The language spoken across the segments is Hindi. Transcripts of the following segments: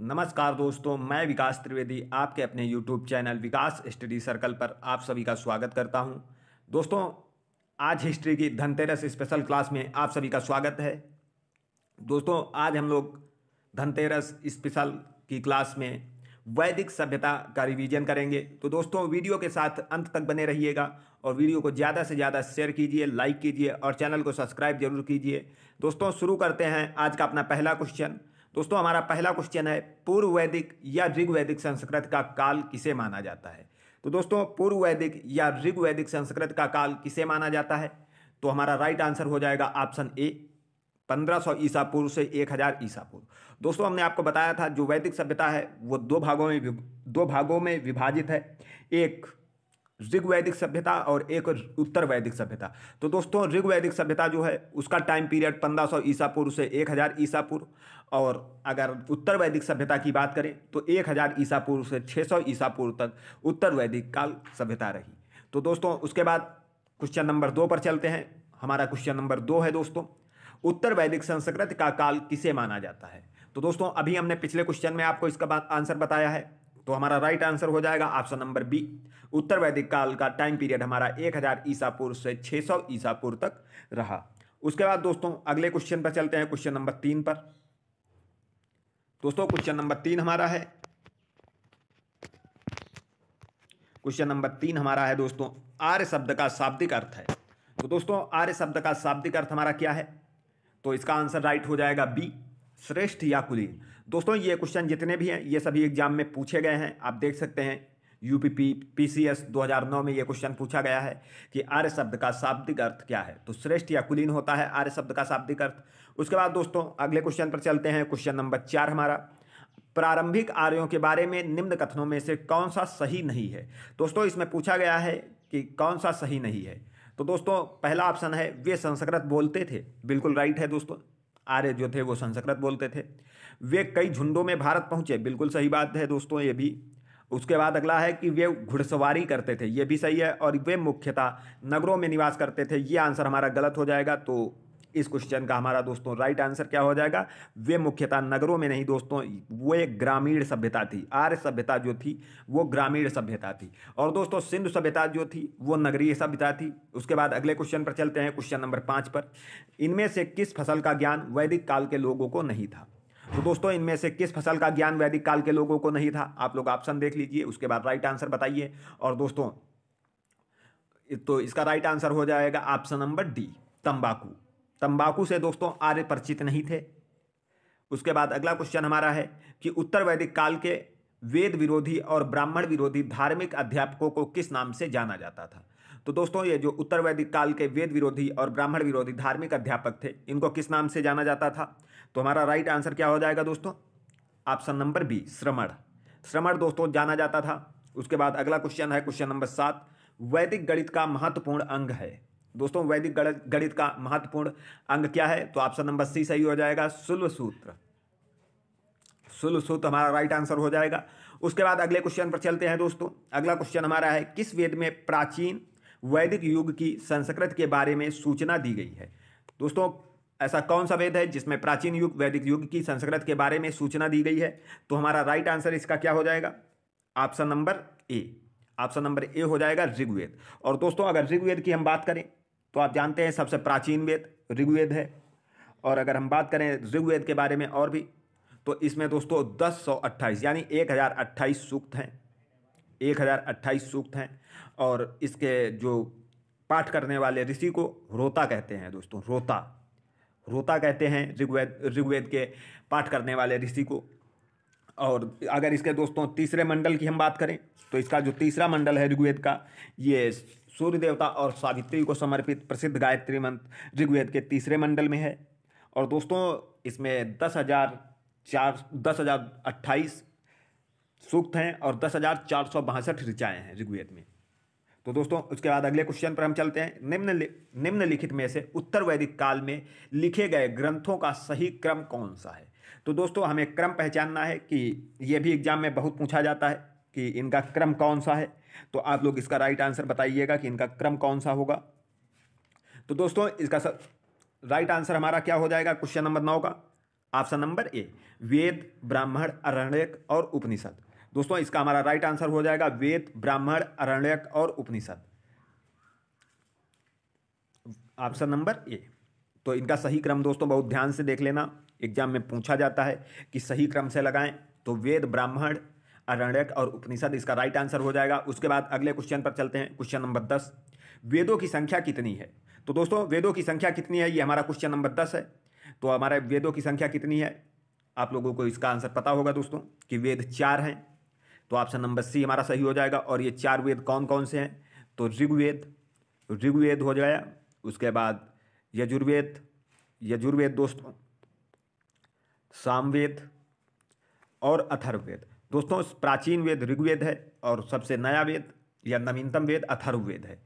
नमस्कार दोस्तों मैं विकास त्रिवेदी आपके अपने YouTube channel Vikas study circle पर आप सभी का स्वागत करता हूं दोस्तों आज हिस्ट्री की धनतेरस स्पेशल क्लास में आप सभी का स्वागत है दोस्तों आज हम लोग धनतेरस स्पेशल की क्लास में वैदिक सभ्यता का रिवीजन करेंगे तो दोस्तों वीडियो के साथ अंत तक बने रहिएगा और वीडियो को ज़्यादा से ज़्यादा शेयर कीजिए लाइक कीजिए और चैनल को सब्सक्राइब जरूर कीजिए दोस्तों शुरू करते हैं आज का अपना पहला क्वेश्चन दोस्तों हमारा पहला क्वेश्चन है पूर्व वैदिक या ऋग्वैदिक संस्कृत का काल किसे माना जाता है तो दोस्तों पूर्व वैदिक या ऋग्वैदिक संस्कृत का काल किसे माना जाता है तो हमारा राइट आंसर हो जाएगा ऑप्शन ए 1500 ईसा पूर्व से 1000 ईसा पूर्व दोस्तों हमने आपको बताया था जो वैदिक सभ्यता है वो दो भागों में दो भागों में विभाजित है एक ऋग वैदिक सभ्यता और एक उत्तर वैदिक सभ्यता तो दोस्तों ऋग वैदिक सभ्यता जो है उसका टाइम पीरियड 1500 सौ ईसा पूर्व से 1000 हज़ार ईसा पूर्व और अगर उत्तर वैदिक सभ्यता की बात करें तो 1000 हज़ार ईसा पूर्व से 600 सौ ईसा पूर्व तक उत्तर वैदिक काल सभ्यता रही तो दोस्तों उसके बाद क्वेश्चन नंबर दो पर चलते हैं हमारा क्वेश्चन नंबर दो है दोस्तों उत्तर वैदिक संस्कृत का काल किसे माना जाता है तो दोस्तों अभी हमने पिछले क्वेश्चन में आपको इसका आंसर बताया है तो हमारा राइट आंसर हो जाएगा ऑप्शन नंबर बी उत्तर वैदिक काल का टाइम पीरियड हमारा 1000 ईसा पूर्व से 600 ईसा पूर्व तक रहा उसके बाद दोस्तों अगले क्वेश्चन पर चलते हैं क्वेश्चन नंबर तीन पर दोस्तों क्वेश्चन नंबर तीन हमारा है क्वेश्चन नंबर तीन हमारा है दोस्तों आर्य शब्द का शाब्दिक अर्थ है तो दोस्तों आर्य शब्द का शाब्दिक अर्थ हमारा क्या है तो इसका आंसर राइट हो जाएगा बी श्रेष्ठ या कुलीन दोस्तों ये क्वेश्चन जितने भी हैं ये सभी एग्जाम में पूछे गए हैं आप देख सकते हैं यूपीपी पीसीएस 2009 में ये क्वेश्चन पूछा गया है कि आर्य शब्द का शाब्दिक अर्थ क्या है तो श्रेष्ठ या कुलीन होता है आर्य शब्द का शाब्दिक अर्थ उसके बाद दोस्तों अगले क्वेश्चन पर चलते हैं क्वेश्चन नंबर चार हमारा प्रारंभिक आर्यों के बारे में निम्न कथनों में से कौन सा सही नहीं है दोस्तों इसमें पूछा गया है कि कौन सा सही नहीं है तो दोस्तों पहला ऑप्शन है वे संस्कृत बोलते थे बिल्कुल राइट है दोस्तों आर्य जो थे वो संस्कृत बोलते थे वे कई झुंडों में भारत पहुंचे बिल्कुल सही बात है दोस्तों ये भी उसके बाद अगला है कि वे घुड़सवारी करते थे ये भी सही है और वे मुख्यतः नगरों में निवास करते थे ये आंसर हमारा गलत हो जाएगा तो इस क्वेश्चन का हमारा दोस्तों राइट आंसर क्या हो जाएगा वे मुख्यतः नगरों में नहीं दोस्तों वे ग्रामीण सभ्यता थी आर्य सभ्यता जो थी वो ग्रामीण सभ्यता थी और दोस्तों सिंधु सभ्यता जो थी वो नगरीय सभ्यता थी उसके बाद अगले क्वेश्चन पर चलते हैं क्वेश्चन नंबर पाँच पर इनमें से किस फसल का ज्ञान वैदिक काल के लोगों को नहीं था तो दोस्तों इनमें से किस फसल का ज्ञान वैदिक काल के लोगों को नहीं था आप लोग ऑप्शन देख लीजिए उसके बाद राइट आंसर बताइए और दोस्तों तो इसका राइट आंसर हो जाएगा ऑप्शन नंबर डी तंबाकू तंबाकू से दोस्तों आर्य परिचित नहीं थे उसके बाद अगला क्वेश्चन हमारा है कि उत्तर वैदिक काल के वेद विरोधी और ब्राह्मण विरोधी धार्मिक अध्यापकों को किस नाम से जाना जाता था तो दोस्तों ये जो उत्तर वैदिक काल के वेद विरोधी और ब्राह्मण विरोधी धार्मिक अध्यापक थे इनको किस नाम से जाना जाता था तो हमारा राइट आंसर क्या हो जाएगा दोस्तों ऑप्शन नंबर बी श्रमण श्रमण दोस्तों जाना जाता था उसके बाद अगला क्वेश्चन है क्वेश्चन नंबर सात वैदिक गणित का महत्वपूर्ण अंग है दोस्तों वैदिक गणित का महत्वपूर्ण अंग क्या है तो ऑप्शन नंबर सी सही हो जाएगा सुल्व सूत्र सुल्व सूत्र हमारा राइट आंसर हो जाएगा उसके बाद अगले क्वेश्चन पर चलते हैं दोस्तों अगला क्वेश्चन हमारा है किस वेद में प्राचीन वैदिक युग की संस्कृत के बारे में सूचना दी गई है दोस्तों ऐसा कौन सा वेद है जिसमें प्राचीन युग वैदिक युग की संस्कृत के बारे में सूचना दी गई है तो हमारा राइट आंसर इसका क्या हो जाएगा option number A option number A हो जाएगा ऋग्वेद और दोस्तों अगर ऋग्वेद की हम बात करें तो आप जानते हैं सबसे प्राचीन वेद ऋग्वेद है और अगर हम बात करें ऋग्वेद के बारे में और भी तो इसमें दोस्तों दस सौ अट्ठाईस यानी एक हज़ार अट्ठाईस सूक्त हैं एक हज़ार अट्ठाईस सूक्त हैं और इसके जो पाठ करने वाले ऋषि को रोता कहते हैं दोस्तों रोता रोता कहते हैं ऋग्वेद ऋग्वेद के पाठ करने वाले ऋषि को और अगर इसके दोस्तों तीसरे मंडल की हम बात करें तो इसका जो तीसरा मंडल है ऋग्वेद का ये सूर्य देवता और सावित्री को समर्पित प्रसिद्ध गायत्री मंत्र ऋग्वेद के तीसरे मंडल में है और दोस्तों इसमें दस हज़ार चार दस हज़ार अट्ठाईस सूक्त हैं और दस हज़ार चार सौ बासठ ऋचाएँ हैं ऋग्वेद में तो दोस्तों उसके बाद अगले क्वेश्चन पर हम चलते हैं निम्न निम्नलिखित में से उत्तर वैदिक काल में लिखे गए ग्रंथों का सही क्रम कौन सा है तो दोस्तों हमें क्रम पहचानना है कि यह भी एग्जाम में बहुत पूछा जाता है कि इनका क्रम कौन सा है तो आप लोग इसका राइट आंसर बताइएगा कि इनका क्रम कौन सा होगा तो दोस्तों इसका सर राइट आंसर हमारा क्या हो जाएगा क्वेश्चन नंबर नौ का ऑप्शन नंबर ए वेद ब्राह्मण अरण्यक और उपनिषद दोस्तों इसका हमारा राइट आंसर हो जाएगा वेद ब्राह्मण अरण्यक और उपनिषद ऑप्शन नंबर ए तो इनका सही क्रम दोस्तों बहुत ध्यान से देख लेना एग्जाम में पूछा जाता है कि सही क्रम से लगाएं तो वेद ब्राह्मण अरण्यक और उपनिषद इसका राइट आंसर हो जाएगा उसके बाद अगले क्वेश्चन पर चलते हैं क्वेश्चन नंबर दस वेदों की संख्या कितनी है तो दोस्तों वेदों की संख्या कितनी है ये हमारा क्वेश्चन नंबर दस है तो हमारे वेदों की संख्या कितनी है आप लोगों को इसका आंसर पता होगा दोस्तों कि वेद चार हैं तो ऑप्शन नंबर सी हमारा सही हो जाएगा और ये चार वेद कौन कौन से हैं तो ऋग्वेद ऋग्वेद हो जाएगा उसके बाद यजुर्वेद यजुर्वेद दोस्तों सामवेद और अथर्ववेद दोस्तों प्राचीन वेद ऋग्वेद है और सबसे नया वेद या नवीनतम वेद अथर्ववेद है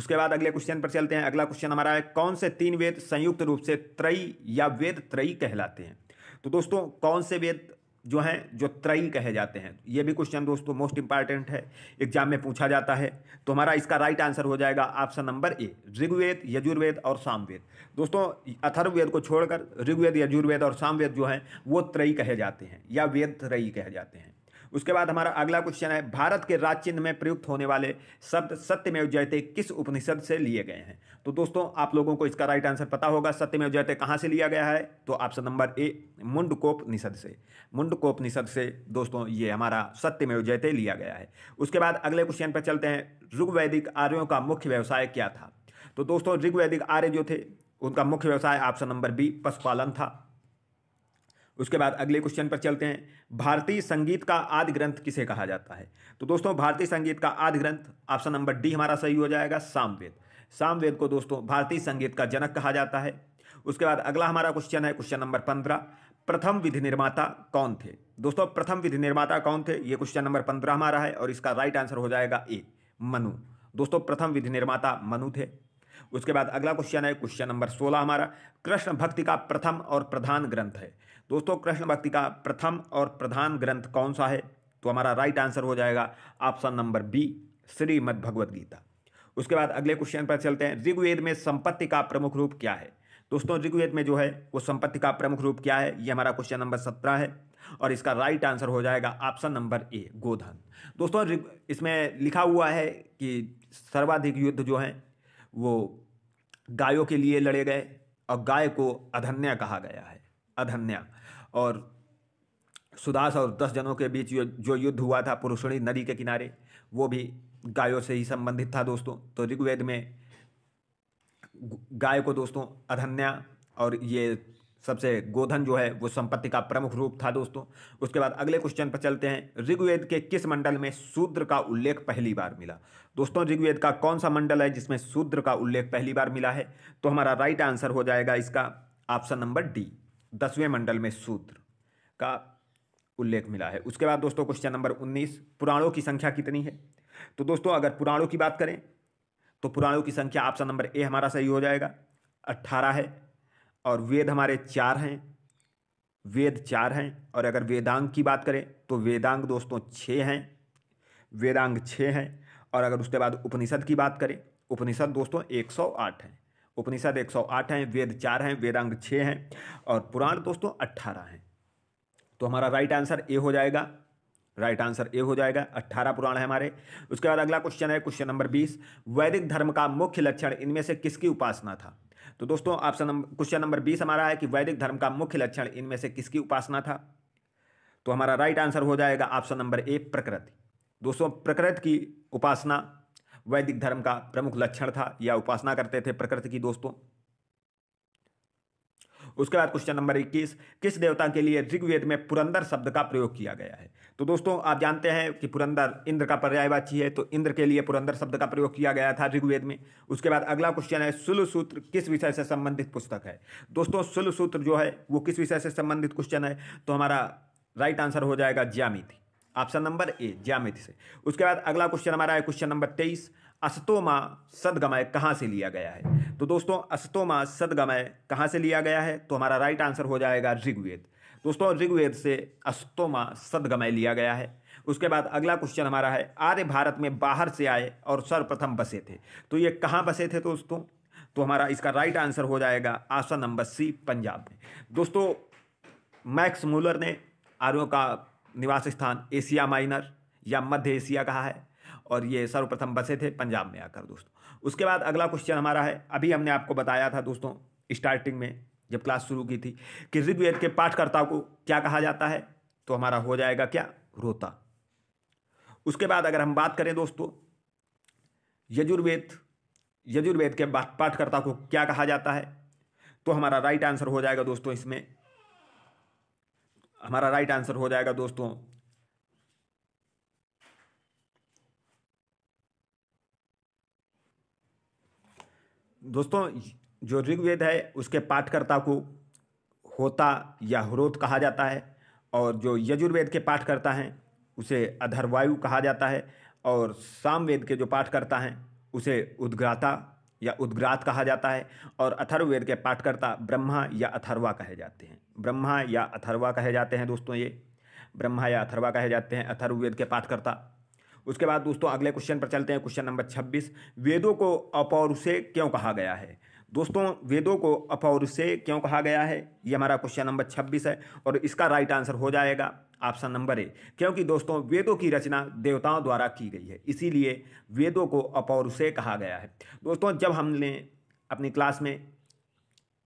उसके बाद अगले क्वेश्चन पर चलते हैं अगला क्वेश्चन हमारा है कौन से तीन वेद संयुक्त रूप से त्रयी या वेद त्रयी कहलाते हैं तो दोस्तों कौन से वेद जो हैं जो त्रयी कहे जाते हैं ये भी क्वेश्चन दोस्तों मोस्ट इंपॉर्टेंट है एग्जाम में पूछा जाता है तो हमारा इसका राइट आंसर हो जाएगा option number A Rigveda Yajurveda और सामवेद दोस्तों अथर्ववेद को छोड़कर ऋग्वेद यजुर्वेद और सामवेद जो हैं वो त्रयी कहे जाते हैं या वेद त्रयी कहे जाते हैं उसके बाद हमारा अगला क्वेश्चन है भारत के राज चिन्ह में प्रयुक्त होने वाले शब्द सत्यमेव जयते किस उपनिषद से लिए गए हैं तो दोस्तों आप लोगों को इसका राइट आंसर पता होगा सत्यमेव जयते कहाँ से लिया गया है तो ऑप्शन नंबर ए मुंडकोपनिषद से मुंडकोपनिषद से दोस्तों ये हमारा सत्यमेव जयते लिया गया है उसके बाद अगले क्वेश्चन पर चलते हैं ऋग्वैदिक आर्यों का मुख्य व्यवसाय क्या था तो दोस्तों ऋग्वैदिक आर्य जो थे उनका मुख्य व्यवसाय ऑप्शन नंबर बी पशुपालन था उसके बाद अगले क्वेश्चन पर चलते हैं भारतीय संगीत का आदि ग्रंथ किसे कहा जाता है तो दोस्तों भारतीय संगीत का आदि ग्रंथ ऑप्शन नंबर डी हमारा सही हो जाएगा सामवेद सामवेद को दोस्तों भारतीय संगीत का जनक कहा जाता है उसके बाद अगला हमारा क्वेश्चन है क्वेश्चन नंबर पंद्रह प्रथम विधि निर्माता कौन थे दोस्तों प्रथम विधि निर्माता कौन थे ये क्वेश्चन नंबर पंद्रह हमारा है और इसका राइट आंसर हो जाएगा ए मनु दोस्तों प्रथम विधि निर्माता मनु थे उसके बाद अगला क्वेश्चन है क्वेश्चन नंबर सोलह हमारा कृष्ण भक्ति का प्रथम और प्रधान ग्रंथ है दोस्तों कृष्ण भक्ति का प्रथम और प्रधान ग्रंथ कौन सा है तो हमारा राइट आंसर हो जाएगा option number B Shrimad Bhagavad Gita उसके बाद अगले क्वेश्चन पर चलते हैं ऋग्वेद में संपत्ति का प्रमुख रूप क्या है दोस्तों ऋग्वेद में जो है वो संपत्ति का प्रमुख रूप क्या है ये हमारा क्वेश्चन नंबर सत्रह है और इसका राइट आंसर हो जाएगा ऑप्शन नंबर ए गोधन दोस्तों इसमें लिखा हुआ है कि सर्वाधिक युद्ध जो हैं वो गायों के लिए लड़े गए और गाय को अधन्या कहा गया है अधन्या और सुदास और दस जनों के बीच जो युद्ध हुआ था पुरुषणी नदी के किनारे वो भी गायों से ही संबंधित था दोस्तों तो ऋग्वेद में गाय को दोस्तों अधन्या और ये सबसे गोधन जो है वो संपत्ति का प्रमुख रूप था दोस्तों उसके बाद अगले क्वेश्चन पर चलते हैं ऋग्वेद के किस मंडल में शूद्र का उल्लेख पहली बार मिला दोस्तों ऋग्वेद का कौन सा मंडल है जिसमें शूद्र का उल्लेख पहली बार मिला है तो हमारा राइट आंसर हो जाएगा इसका ऑप्शन नंबर डी दसवें मंडल में सूत्र का उल्लेख मिला है उसके बाद दोस्तों क्वेश्चन नंबर उन्नीस पुराणों की संख्या कितनी है तो दोस्तों अगर पुराणों की बात करें तो पुराणों की संख्या ऑप्शन नंबर ए हमारा सही हो जाएगा अट्ठारह है और वेद हमारे चार हैं वेद चार हैं और अगर वेदांग की बात करें तो वेदांग दोस्तों छः हैं वेदांग छः हैं और अगर उसके बाद उपनिषद की बात करें उपनिषद दोस्तों एक सौ आठ हैं उपनिषद 108 हैं वेद चार हैं वेदांग छः हैं और पुराण दोस्तों अट्ठारह हैं तो हमारा राइट आंसर ए हो जाएगा राइट आंसर ए हो जाएगा अट्ठारह पुराण है हमारे उसके बाद अगला क्वेश्चन है क्वेश्चन नंबर बीस वैदिक धर्म का मुख्य लक्षण इनमें से किसकी उपासना था तो दोस्तों ऑप्शन क्वेश्चन नंबर बीस हमारा है कि वैदिक धर्म का मुख्य लक्षण इनमें से किसकी उपासना था तो हमारा राइट आंसर हो जाएगा ऑप्शन नंबर ए प्रकृति दोस्तों प्रकृति की उपासना वैदिक धर्म का प्रमुख लक्षण था या उपासना करते थे प्रकृति की दोस्तों उसके बाद क्वेश्चन नंबर 21 किस देवता के लिए ऋग्वेद में पुरंदर शब्द का प्रयोग किया गया है तो दोस्तों आप जानते हैं कि पुरंदर इंद्र का पर्यायवाची है तो इंद्र के लिए पुरंदर शब्द का प्रयोग किया गया था ऋग्वेद में उसके बाद अगला क्वेश्चन है सुल सूत्र किस विषय से संबंधित पुस्तक है दोस्तों सुल सूत्र जो है वो किस विषय से संबंधित क्वेश्चन है तो हमारा राइट आंसर हो जाएगा ज्यामिति ऑप्शन नंबर ए ज्यामिति से उसके बाद अगला क्वेश्चन हमारा है क्वेश्चन नंबर तेईस अस्तोमा सदगमय कहाँ से लिया गया है तो दोस्तों अस्तोमा सदगमय कहाँ से लिया गया है तो हमारा राइट आंसर हो जाएगा ऋग्वेद दोस्तों ऋग्वेद से अस्तोमा सदगमय लिया गया है उसके बाद अगला क्वेश्चन हमारा है आर्य भारत में बाहर से आए और सर्वप्रथम बसे थे तो ये कहाँ बसे थे दोस्तों तो हमारा इसका राइट आंसर हो जाएगा ऑप्शन नंबर सी पंजाब में दोस्तों मैक्स मूलर ने आर्यों का निवास स्थान एशिया माइनर या मध्य एशिया कहा है और ये सर्वप्रथम बसे थे पंजाब में आकर दोस्तों उसके बाद अगला क्वेश्चन हमारा है अभी हमने आपको बताया था दोस्तों स्टार्टिंग में जब क्लास शुरू की थी कि ऋग्वेद के पाठकर्ता को क्या कहा जाता है तो हमारा हो जाएगा क्या रोता उसके बाद अगर हम बात करें दोस्तों यजुर्वेद यजुर्वेद के पाठकर्ता को क्या कहा जाता है तो हमारा राइट आंसर हो जाएगा दोस्तों इसमें हमारा राइट आंसर हो जाएगा दोस्तों दोस्तों जो ऋग्वेद है उसके पाठकर्ता को होता या ह्रोत कहा जाता है और जो यजुर्वेद के पाठकर्ता हैं उसे अधर्वायु कहा जाता है और सामवेद के जो पाठकर्ता हैं उसे उद्ग्राता या उद्ग्रात कहा जाता है और अथर्ववेद के पाठकर्ता ब्रह्मा या अथर्वा कहे जाते हैं ब्रह्मा या अथर्वा कहे जाते हैं दोस्तों ये ब्रह्मा या अथर्वा कहे जाते हैं अथर्ववेद के पाठकर्ता उसके बाद दोस्तों अगले क्वेश्चन पर चलते हैं क्वेश्चन नंबर छब्बीस वेदों को से क्यों कहा गया है दोस्तों वेदों को से क्यों कहा गया है ये हमारा क्वेश्चन नंबर छब्बीस है और इसका राइट आंसर हो जाएगा ऑप्शन नंबर ए क्योंकि दोस्तों वेदों की रचना देवताओं द्वारा की गई है इसीलिए वेदों को से कहा गया है दोस्तों जब हमने अपनी क्लास में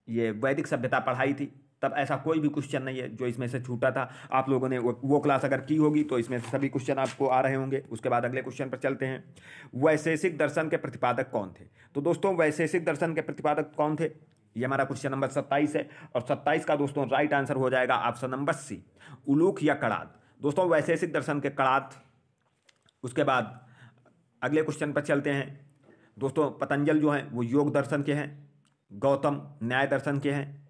ये वैदिक सभ्यता पढ़ाई थी तब ऐसा कोई भी क्वेश्चन नहीं है जो इसमें से छूटा था आप लोगों ने वो, क्लास अगर की होगी तो इसमें से सभी क्वेश्चन आपको आ रहे होंगे उसके बाद अगले क्वेश्चन पर चलते हैं वैशेषिक दर्शन के प्रतिपादक कौन थे तो दोस्तों वैशेषिक दर्शन के प्रतिपादक कौन थे ये हमारा क्वेश्चन नंबर सत्ताईस है और सत्ताईस का दोस्तों राइट आंसर हो जाएगा ऑप्शन नंबर सी उलूक या कड़ाद दोस्तों वैशेषिक दर्शन के कड़ाद उसके बाद अगले क्वेश्चन पर चलते हैं दोस्तों पतंजल जो हैं वो योग दर्शन के हैं गौतम न्याय दर्शन के हैं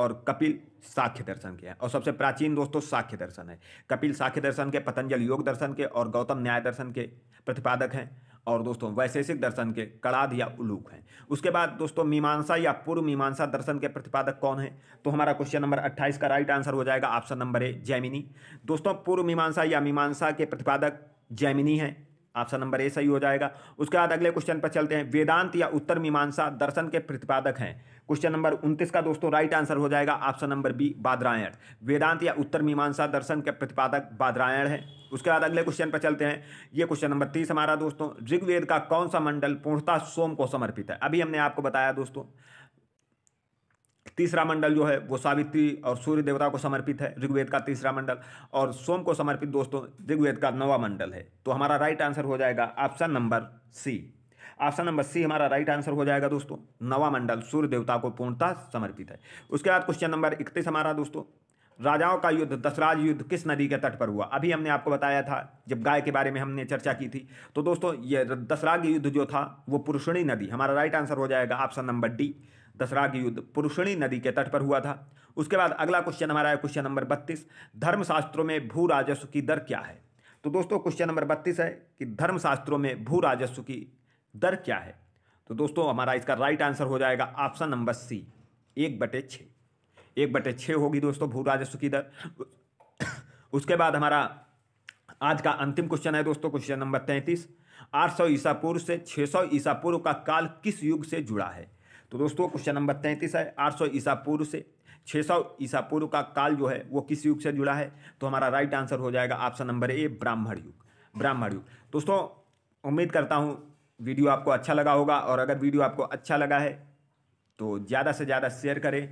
और कपिल साख्य दर्शन के हैं और सबसे प्राचीन दोस्तों साख्य दर्शन है कपिल साख्य दर्शन के पतंजलि योग दर्शन के और गौतम न्याय दर्शन के प्रतिपादक हैं और दोस्तों वैशेषिक दर्शन के कड़ाध या उलूक हैं उसके बाद दोस्तों मीमांसा या पूर्व मीमांसा दर्शन के प्रतिपादक कौन है तो हमारा क्वेश्चन नंबर 28 का राइट आंसर हो जाएगा ऑप्शन नंबर ए जैमिनी दोस्तों पूर्व मीमांसा या मीमांसा के प्रतिपादक जैमिनी हैं ऑप्शन नंबर ए सही हो जाएगा उसके बाद अगले क्वेश्चन पर चलते हैं वेदांत या उत्तर मीमांसा दर्शन के प्रतिपादक हैं क्वेश्चन नंबर उनतीस का दोस्तों राइट आंसर हो जाएगा option number B Badarayana Vedanta या उत्तर मीमांसा दर्शन के प्रतिपादक बादरायण है उसके बाद अगले क्वेश्चन पर चलते हैं ये क्वेश्चन नंबर तीस हमारा दोस्तों ऋग्वेद का कौन सा मंडल पूर्णता सोम को समर्पित है अभी हमने आपको बताया दोस्तों तीसरा मंडल जो है वो सावित्री और सूर्य देवता को समर्पित है ऋग्वेद का तीसरा मंडल और सोम को समर्पित दोस्तों ऋग्वेद का नवा मंडल है तो हमारा राइट आंसर हो जाएगा option number C option number C हमारा राइट आंसर हो जाएगा दोस्तों नवा मंडल सूर्य देवता को पूर्णतः समर्पित है उसके बाद क्वेश्चन नंबर इकतीस हमारा दोस्तों राजाओं का युद्ध दसराज युद्ध किस नदी के तट पर हुआ अभी हमने आपको बताया था जब गाय के बारे में हमने चर्चा की थी तो दोस्तों ये दसराज युद्ध जो था वो पुरुषणी नदी हमारा राइट आंसर हो जाएगा ऑप्शन नंबर डी दसराग युद्ध पुरुषणी नदी के तट पर हुआ था उसके बाद अगला क्वेश्चन हमारा है क्वेश्चन नंबर बत्तीस धर्मशास्त्रों में भू राजस्व की दर क्या है तो दोस्तों क्वेश्चन नंबर बत्तीस है कि धर्मशास्त्रों में भू राजस्व की दर क्या है तो दोस्तों हमारा इसका राइट आंसर हो जाएगा ऑप्शन नंबर सी एक बटे छः एक बटे छः होगी दोस्तों भू राजस्व की दर उसके बाद हमारा आज का अंतिम क्वेश्चन है दोस्तों क्वेश्चन नंबर तैंतीस आठ सौ ईसा पूर्व से छः सौ ईसा पूर्व का काल किस युग से जुड़ा है तो दोस्तों क्वेश्चन नंबर तैंतीस है आठ सौ ईसा पूर्व से छः सौ ईसा पूर्व का काल जो है वो किस युग से जुड़ा है तो हमारा राइट आंसर हो जाएगा ऑप्शन नंबर ए ब्राह्मण युग ब्राह्मण युग दोस्तों उम्मीद करता हूँ वीडियो आपको अच्छा लगा होगा और अगर वीडियो आपको अच्छा लगा है तो ज़्यादा से ज़्यादा शेयर करें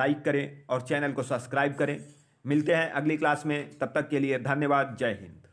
लाइक करें और चैनल को सब्सक्राइब करें मिलते हैं अगली क्लास में तब तक के लिए धन्यवाद जय हिंद